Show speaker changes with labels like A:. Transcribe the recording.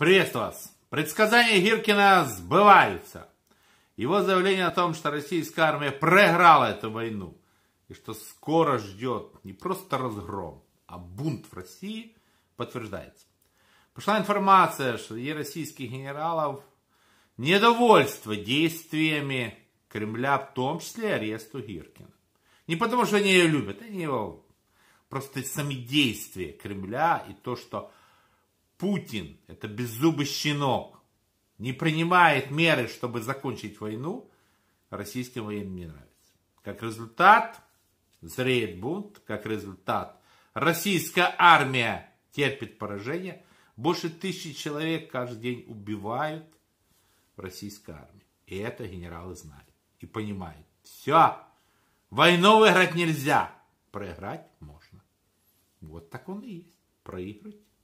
A: Приветствую вас! Предсказания Гиркина сбываются. Его заявление о том, что российская армия проиграла эту войну и что скоро ждет не просто разгром, а бунт в России, подтверждается. Пошла информация, что среди российских генералов недовольство действиями Кремля, в том числе аресту Гиркина. Не потому, что они ее любят, они его просто сами действия Кремля и то, что Путин, это беззубый щенок, не принимает меры, чтобы закончить войну, российским военным не нравится. Как результат, зреет бунт, как результат, российская армия терпит поражение, больше тысячи человек каждый день убивают в российской армии. И это генералы знали и понимают. Все, войну выиграть нельзя, проиграть
B: можно. Вот так он и есть, проиграть